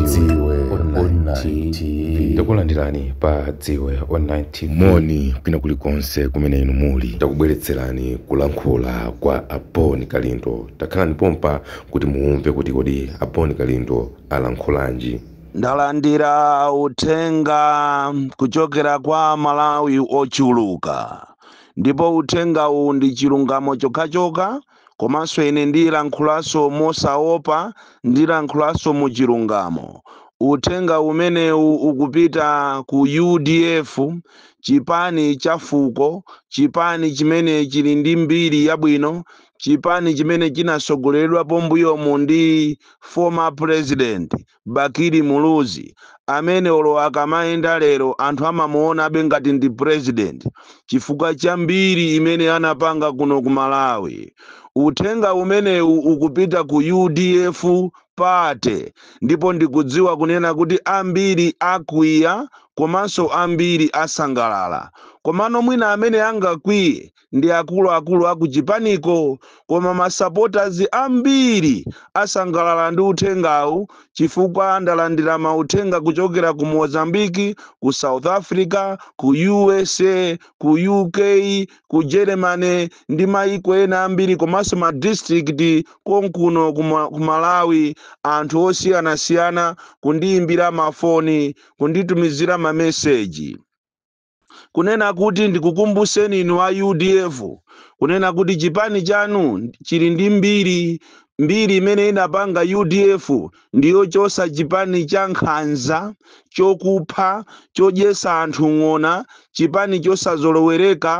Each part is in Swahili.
dziwe online takulandirani pa dziwe online moni kwina kulikonse kumene inu muli takubweretserani kulankhula kwa aboni kalindo takhalani pompa kuti muumve kuti kodi aboni kalindo alankhulanji ndalandira uthenga kuchokera kwa malawi ochuluka ndipo uthenga uwu ndi chilungamo chokhachokha komanso ine ndi lankhulanso mosaopa ndi lankhulanso muchilungamo uthenga umenewu ukupita ku udf chipani cha fuko chipani chimene chili ndi mbiri yabwino chipani chimene chinasogoleredwa mbuyomu ndi former president bakiri muluzi amene olo akamayi ndalero anthu amamuona abe ngati ndi president chifukwa chambiri imene anapanga kuno ku malawi uthenga umenewu ukupita ku udf pate ndipo ndikudziwa kunena kuti ambiri akwiya komanso ambiri asangalala komano mwina amene angakwiye ndi akuluakulu aku chipaniko koma masapotazi ambiri asangalala ndi uthengawu chifukwa andalandira mauthenga kuc kutokera ku Mozambiki ku South Africa ku USA ku UK ku Germany ndi maiko ena ambiri komanso ma district konkuno ku Malawi anthu osiyanasiyana kundiyimbira mafoni kunditumizira mameseji kunena kuti ndikukumbuseni inu a UDF kunena kuti chipani chanu chili ndi mbiri mbiri imene inapanga udf ndiyo chosa chipani cha nkhanza chokupha chodyesa anthu ng'ona chipani chosazolowereka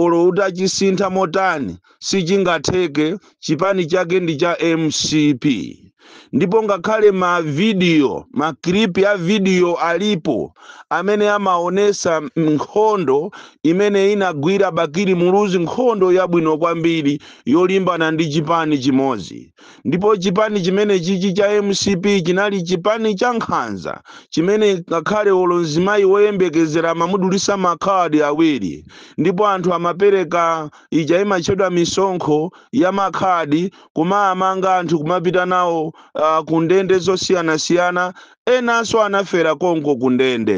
olo utachisintha motani sichingatheke chipani chake ndi cha mcp ndipo ngakhale mavidiyo makiripi a vidiyo alipo amene amaonesa nkhondo imene inagwira bakiri muluzi nkhondo yabwino kwambiri yolimbana ndi chipani chimodzi ndipo chipani chimene chichi cha mcp chinali chipani cha nkhanza chimene ngakhale olo mzimayi woyembekezera amamudulisa makhadi awiri ndipo anthu amapereka ija imatchedwa misonkho ya makhadi kumaamanga anthu kumapita nawo uh, kundende ndende zosiyana-siyana enanso anafera konko kundende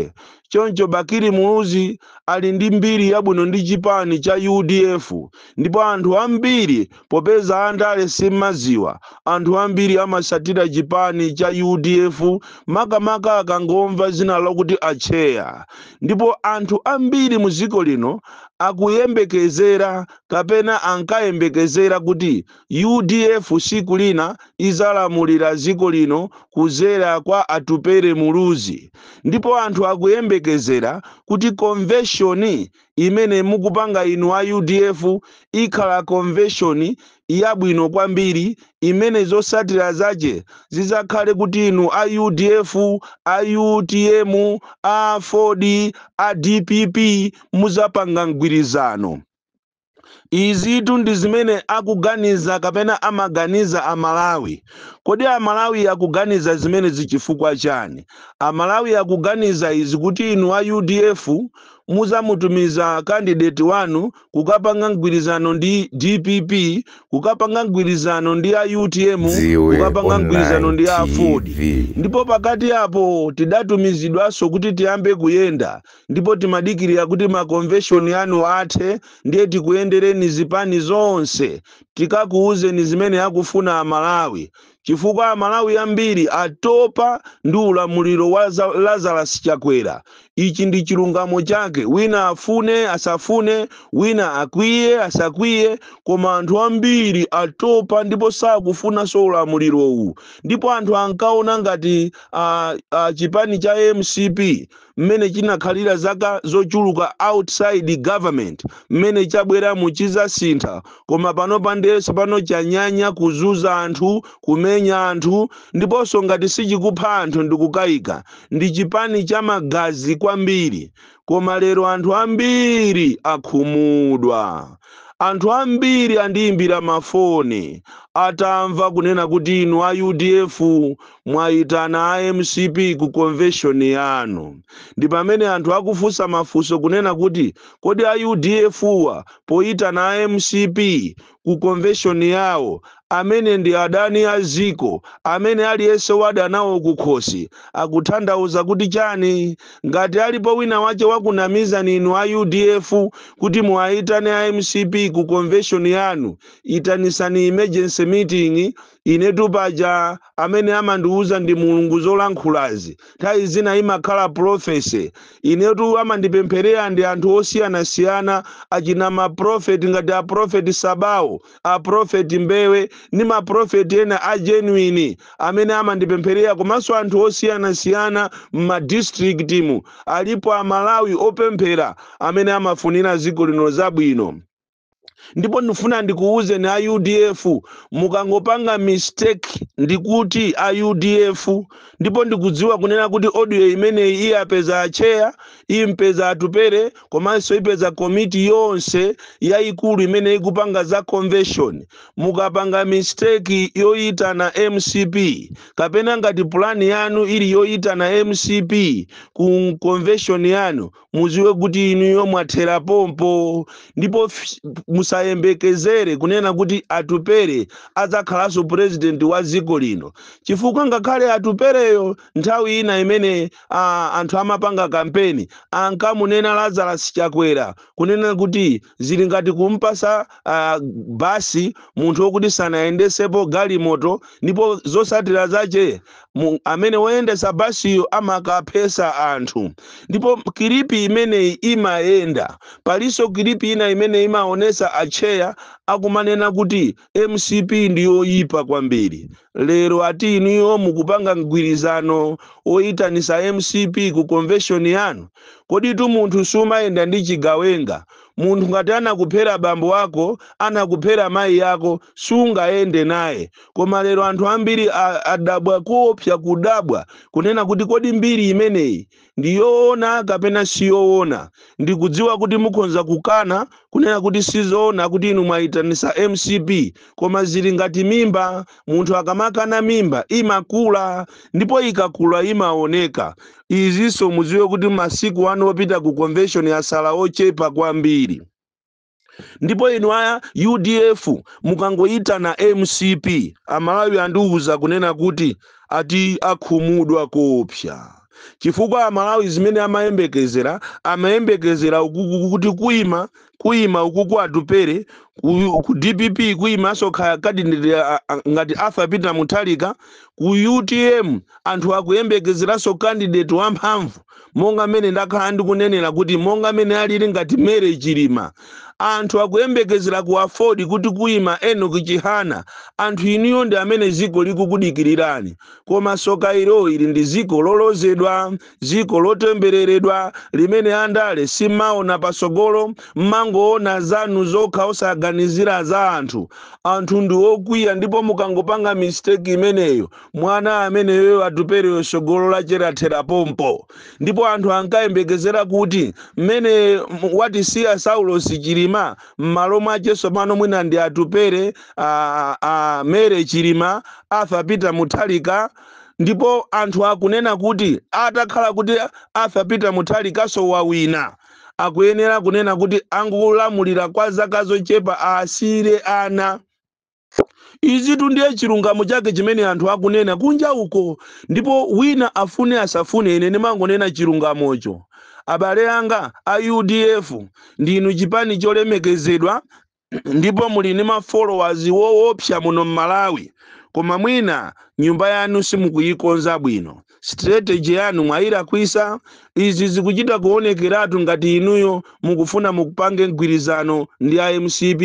choncho bakiri muuzi ali ndi mbiri yabwino ndi chipani cha udf ndipo anthu ambiri popeza andale simmaziwa anthu ambiri amasatira chipani cha udf makamaka akangomva zina lakuti acheya ndipo anthu ambiri mu lino akuyembekezera kapena ankayembekezera kuti udf siku lina izalamulira ziko lino kuzera kwa atupere muluzi ndipo anthu akuyembekezera kuti convention convention imene mukupanga inu a udf ikhala convention yabwino kwambiri imene zosatira zache zizakhale kuti inu a udf a utm a ford a dpp muzapanga mgwirizano izitu ndi zimene akuganiza kapena amaganiza amalawi kodi amalawi akuganiza zimene zichifukwa chani amalawi akuganiza izi kuti inu a udf muzamutumiza kandidate wanu kukapanga mgwirizano ndi dpp kukapanga mgwirizano ndi a utm kukapanga mgwirizano ndi a ford ndipo pakati apo tidatumizidwanso kuti tiyambe kuyenda ndipo timadikirira kuti makonveshoni anu athe ndiye tikuyendereni zipani zonse tikakuwuzeni zimene akufuna amalawi chifukwa amalawi ambiri atopa ndi ulamuliro wa lazarus chakwera ichi ndi chilungamo chake wina afune asafune wina akwiye asakwiye koma anthu ambiri atopa ndipo sakufunanso ulamuliro uwu ndipo anthu ankaona ngati a, a chipani cha mcp mmene chinakhalira zaka zochuluka outside government mmene chabwera mu chizasintha koma pano pandenso pano chanyanya kuzuza anthu kumenya anthu ndiponso ngati sichikupha anthu ndikukayika ndi chipani cha magazi kwambiri koma lero anthu ambiri akhumudwa anthu ambiri andiyimbira mafoni atamva kunena kuti inu a udf mwayitana amcp ku convention yanu ndi pamene anthu akufunsa mafunso kunena kuti kodi a udf wa poyitana amcp ku convention yawo amene ndi adani a ziko amene aliyense wada nawo ukukhosi akutanthauza kuti chani ngati alipo wina wace wakunamizani inu a udf kuti muwayitane a mcp ku convention yanu itanisani emergency meeting inetu paja amene amandiwuza ndi mulungu zolankhulazi nthawi zina imakhala profese inetu amandipempherera ndi anthu osiyanasiyana achina maprofeti ngati aprofeti sabawo aprofeti mbewe ni maprofeti ena a genuine amene amandipempherera komanso anthu osiyanasiyana mmadistrikti mu alipo amalawi opemphera amene amafunira lino zabwino ndipo ndifuna ndikuwuzeni udf mukangopanga mistake ndikuti udf ndipo ndikudziwa kunena kuti audio imeneyi iye apeza acheya impeza atupere komanso ipeza komiti yonse yayikulu imene ikupanga za convention mukapanga mistake yoyitana mcp kapena ngati pulani yanu ili yoyitana mcp ku convention yanu muziwe kuti inuyo mwathera pompo ndipo musa musayembekezere kunena kuti atupere adzakhalanso purezidenti wa dziko lino chifukwa ngakhale atupereyo nthawi ina imene anthu amapanga kampeni ankamunena lazarus chakwera kunena kuti zili ngati kumpasa basi munthu wokuti sanayendesepo galimoto ndipo zosatira zache amene woyendesa basiyo amakaphesa anthu ndipo kiripi imeneyi imayenda palinso kiripi ina imene imaonesa acheya akumanena kuti mcp ndi yoyipa kwambiri lero ati iniyo mukupanga mgwirizano woyitanisa mcp ku convention yanu kodi tu munthu sumayenda ndi chigawenga munthu ngati anakuphera bambo ako anakuphera mayi yako sungayende naye koma lero anthu ambiri adabwa kopsa kudabwa kunena kuti kodi mbiri imeneyi ndi yoona kapena siyoona ndikudziwa kuti mukhonza kukana kunena kuti sizoona kuti inu mwayitanisa mcb koma zili ngati mimba munthu akamakana mimba imakula ndipo ikakula imaoneka izinso mudziwe kuti masiku ano opita ku convention yasala ochepa kwambiri ndipo inu aya udf mukangoyitana mcp amalawi andiwuza kunena kuti ati akhumudwa kopsa chifukwa amalawi zimene amayembekezera amayembekezera kuti kuima kuyima uku ku atupere ku dpp kuyima asokha kadindidira ngati afapita peter muthalika ku utm anthu akuyembekezeranso kandidate wamphamvu monga amene ndakhala ndikunenera kuti monga mene alili ngati mere chilima anthu akuyembekezera ku afodi kuti kuyima eno chihana anthu iniyo ndi amene ziko likukudikirirani koma soka ilo ili ndi ziko lolozedwa ziko lotembereredwa limene andale simaona pasogolo mmango mukangoona zanu zokha osaganizira za anthu anthu ndi okwiya ndipo mukangopanga mistake imeneyo mwana ameneyo atupereyo tsogolo lacheratera pompo ndipo anthu ankayembekezera kuti mmene watisiya saulosi chirima m'malo mwacheso pano mwina ndi atupere a, a, mere chirima afa pita muthalika ndipo anthu akunena kuti atakhala kuti afa pita muthalikaso wawina akuyenera kunena kuti angulamulira kwa zaka zochepa asire ana izitu ndiye chilungamo chake chimene anthu akunena kunja uko ndipo wina afune asafune ine ndimangonena chilungamocho abale anga a udf ndinu chipani cholemekezedwa ndipo muli ndi ma woopsa muno m'malawi koma mwina nyumba yanu simukuyikonza bwino strategy yanu mwayirakwisa kwisa izi zikuchita kuonekeratu ngati inuyo mukufuna mukupange mgwirizano ndi imcb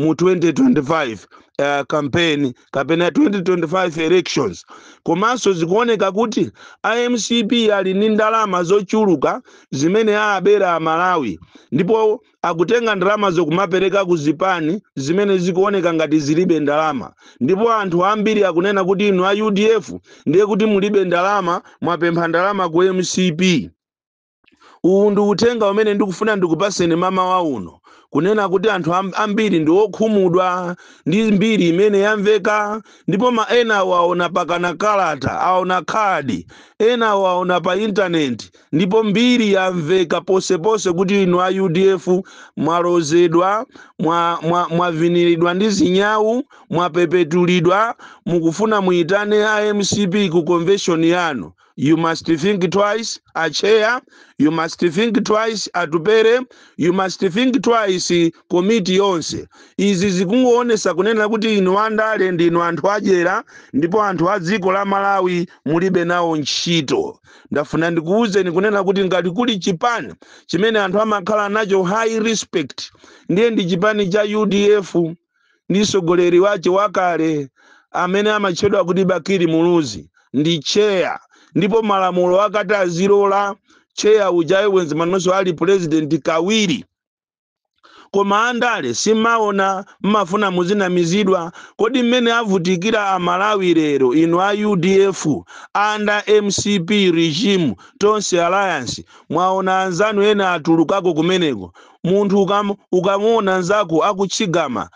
mu 2025 uh, campaign kapena 2025 elections komanso zikuoneka kuti IMCP ali ni ndalama zochuluka zimene aabera amalawi ndipo akutenga ndalama zokumapereka ku zipani zimene zikuoneka ngati zilibe ndalama ndipo anthu ambiri akunena kuti inu a UDF ndiye kuti mulibe ndalama mwapempha ndalama ku MCP uwu ndi uthenga umene ndikufuna ndikupaseni mama wa uno kunena kuti anthu ambiri ndi okhumudwa ndi mbiri imene yamveka ndipo ena waona pakana kalata aona khadi ena waona pa intaneti ndipo mbiri yamveka posepose kuti inu a udf mwalozedwa mwaviniridwa mwa, mwa ndi zinyawu mwapepetulidwa mukufuna muyitane amcp ku convention yanu You must think twice, a chair You must think twice, Atupere. You must think twice, komiti yonse. Izi zikungoonesa kunena kuti inu andale ndinu anthu ajera ndipo anthu a dziko la Malawi mulibe nawo ntchito. Ndafuna ndikuwuzeni kunena kuti ngati kuli chipani chimene anthu amakhala nacho high respect ndiye ndi chipani cha UDF ndi sogoleri wace wakale amene amatchedwa kuti Bakiri Muluzi ndi cheya ndipo malamulo akati azilola cheya ujayo wenze nonso ali pulezidenti kawiri koma andale simaona mmafuna muzinamizidwa kodi mmene avutikira amalawi lero inu a udf anda mcp regime tonse alliance mwaona anzanu ena atulukako kumeneko munthu ukamuona nzako akutchigama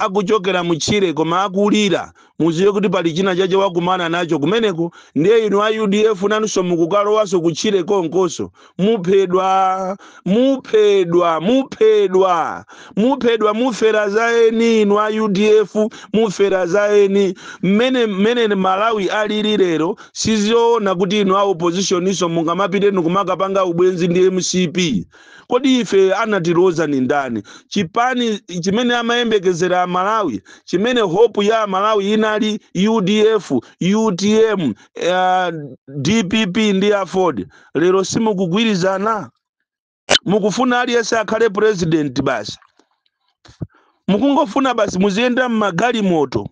akuchokera mutchire koma akulira muziye kuti pali china chache wagumana nacho kumeneko ndiye inu a udf nanso mukukalowaso kuchire konkoso muphedwa muphedwa muphedwa muphedwa mufera zaeni inu a udf mufera zaeni mmene mmene malawi alili lero siziona kuti inu a oppositioniso mungamapiteni kumakapanga ubwenzi ndi mcp kodi ife anatiloza ni ndani chipani chimene amayembekezera malawi chimene hope ya malawi ina Nyali, UDF, UTM, uh, eh, DPP ndi Aford. Lero si mukugwirizana, mukufuna aliyese akhale president basi, mukungofuna basi muziyenda m'magalimoto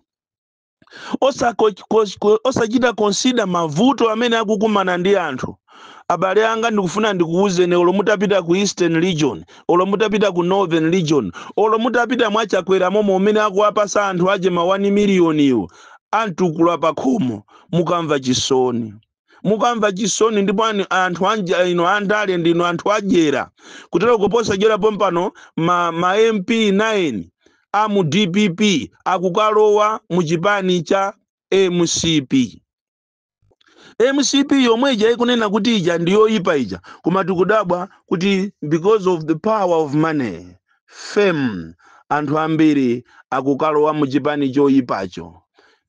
osachita konsida mavuto amene akukumana ndi anthu abale anga ndikufuna ndikuwuzeni olo mutapita ku eastern region olo mutapita ku northern region olo mutapita mwachakwera momo umene akuwapasa anthu aje ma 1 miliyoni iwo antukula pakhomo mukamva chisoni mukamva chisoni ndipo anthu anja ino andale ndino anthu adyera kutero kuposa jera pompano ma, ma mp 9 a mu dpp akukalowa mu chipani cha mcp mcp yomwe ija ikunena kuti ija ndiyoyipa ija tikudabwa kuti because of the power of money fame anthu ambiri akukalowa mu choyipacho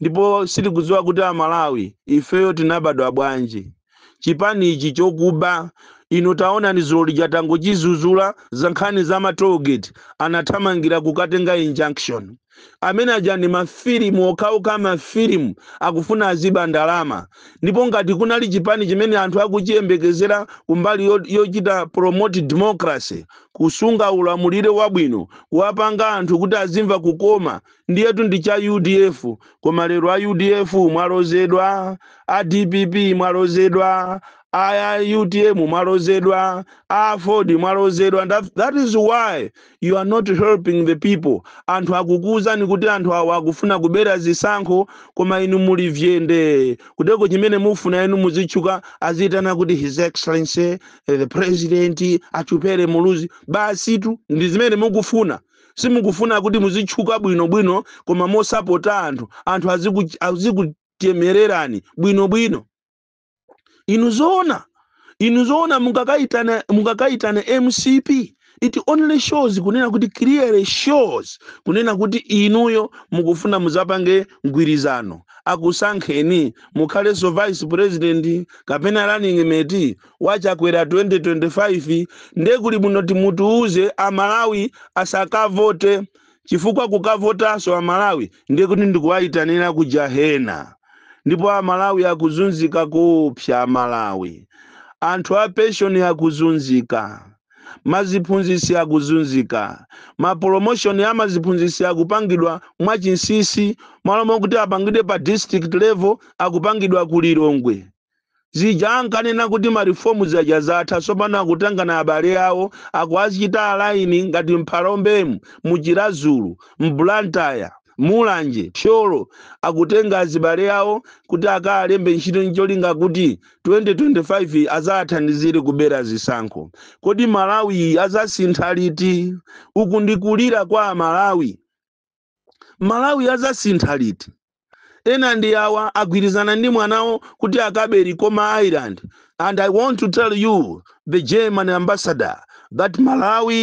ndipo sitikudziwa kuti amalawi ifeyo tinabadwa bwanji chipani ichi chokuba inu taona ni zolija tango jizuzula za nkhani za matoget anathamangira kukatenga injunction amene aja mafirimu mafilimu okhauka mafilimu akufuna aziba ndalama ndipo ngati kunali chipani chimene anthu akuchiyembekezera kumbali yochita promote democracy kusunga ulamulire wabwino kuwapanga anthu kuti azimva kukoma ndiyetu ndi cha udf koma lero a udf mwalozedwa a dpp mwalozedwa aya UDA mwalozeredwa aford mwalozedwa that, that is why you are not helping the people anthu akukuuzani kuti anthu awa akufuna kubera zisankho koma inu muli vyende kudeko chimene mufuna inu muzichuka azitana kuti his excellency eh, the president atupere muluzi basi tu ndi zimene mukufuna simukufuna kuti muzichuka bwino bwino koma mosapota anthu anthu azikutemererani bwino inu zona inu zona mungakaitana mungakaitana mcp it only shows kunena kuti clearly shows kunena kuti inuyo mukufuna muzapange mgwirizano akusankheni mukhalenso vice president kapena running mate wachakwera 2025 nde kuli munoti mutiuze amalawi asakavote chifukwa kukavotanso amalawi nde kuti ndikuwayitanira kujahena ndipo amalawi akuzunzika kupsa amalawi anthu a pension akuzunzika maziphunzisi akuzunzika mapolomosyon a maziphunzisi akupangidwa mwachinsisi mwalomo kuti apangidwe pa district level akupangidwa ku lilongwe zija ankanena kuti marifomu zaja zatha tsopano akutangana abale awo akuachita alaini ngati mpalombemu muchirazulu mblantaya mbulantaya mulanje pyolo akutenga azibale awo kuti akalembe ntchito ncholinga kuti 2025 azathandizire kubera zisankho kodi malawi azasintha liti uku ndikulira kwa malawi malawi azasintha liti ena ndi awa agwirizana ndi mwanawo kuti akaberi koma ireland and i want to tell you the german ambassador that malawi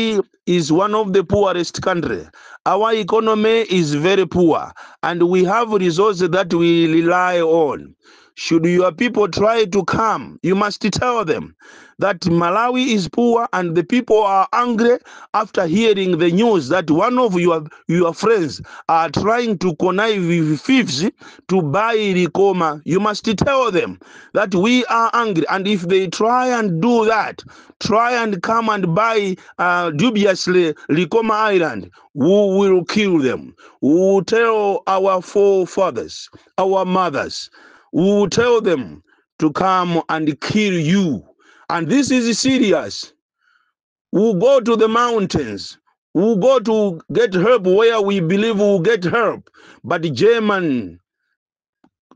is one of the poorest country Our economy is very poor and we have resources that we rely on. Should your people try to come, you must tell them that Malawi is poor and the people are angry after hearing the news that one of your, your friends are trying to connive with thieves to buy Rikoma. You must tell them that we are angry. And if they try and do that, try and come and buy uh, dubiously Rikoma Island, we will kill them. We will tell our forefathers, our mothers, who will tell them to come and kill you. And this is serious. We'll go to the mountains. We'll go to get help where we believe we'll get help. But German,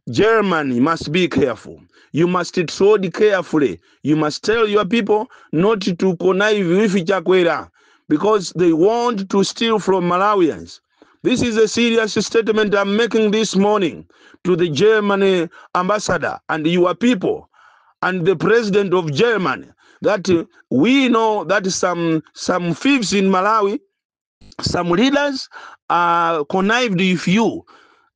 Germany must be careful. You must tread carefully. You must tell your people not to connive with Chakwera because they want to steal from Malawians. This is a serious statement I'm making this morning to the German ambassador and your people and the president of Germany that uh, we know that some some thieves in Malawi, some leaders are connived with you.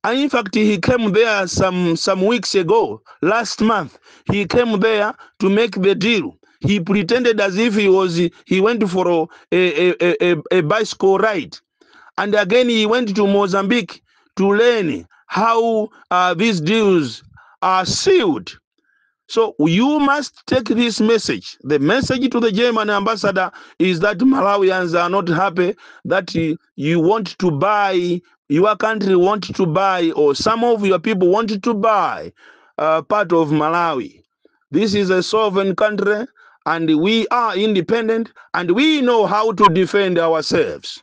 And in fact, he came there some some weeks ago, last month. He came there to make the deal. He pretended as if he was he went for a, a, a, a bicycle ride and again, he went to Mozambique to learn how uh, these deals are sealed. So you must take this message. The message to the German ambassador is that Malawians are not happy that you want to buy, your country want to buy, or some of your people want to buy uh, part of Malawi. This is a sovereign country, and we are independent, and we know how to defend ourselves.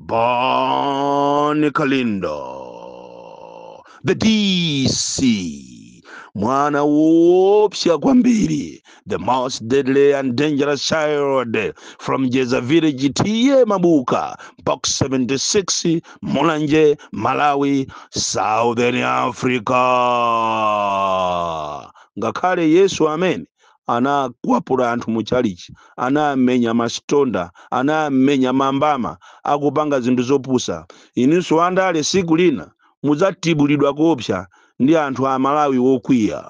Bonnie Kalindo, the DC, mwana Wopsia kwambiri, the most deadly and dangerous child from Jeza Village, TA Mabuka, box 76, Mulanje, Malawi, Southern Africa. Ngakhale Yesu amene anakwapula anthu muchalichi anamenya masitonda anamenya mambama akupanga zinthu zopusa ininso andale siku lina mudzatibulidwa kopsa ndi anthu amalawi wokwiya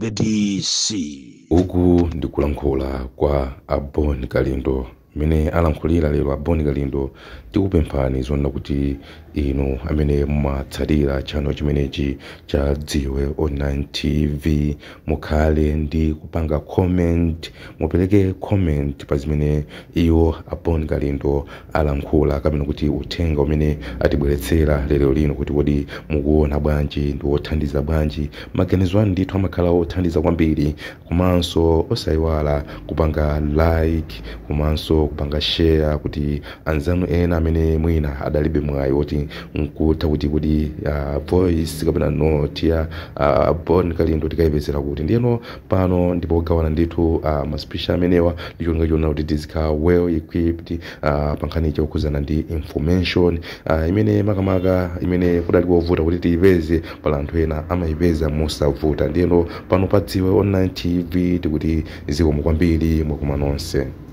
the dc uku ndikulankhula kwa abon kalindo mene alankhulira lero aboni kalindo tikupemphani zoona kuti inu amene mumatsatira chano chimenechi cha dziwe online tv mukhale ndi kupanga comment mupereke comment pa zimene iwo aboni kalindo alankhula kapena kuti uthenga umene atibweretsera lero lino kuti kodi mukuona bwanji ndi wothandiza bwanji maganizo anu ndithu amakhala othandiza kwambiri komanso osayiwala kupanga like komanso kupanga share kuti anzanu ena amene mwina adalibe mwayi woti nkuta kuti kuti uh, voice kapena note ya uh, bond kalindo tikayipezera kuti ndiyeno pano ndipo kugawana ndithu uh, maspisha amenewa ndi cholinga choona kuti tizikhala well equipped uh, pankhani chokhuzana ndi information uh, imene makamaka imene kudali kovuta kuti tiipeze pala anthu ena amayipeza mosavuta ndiyeno pano padziwe online tv tikuti zikomo kwambiri mwakoma nonse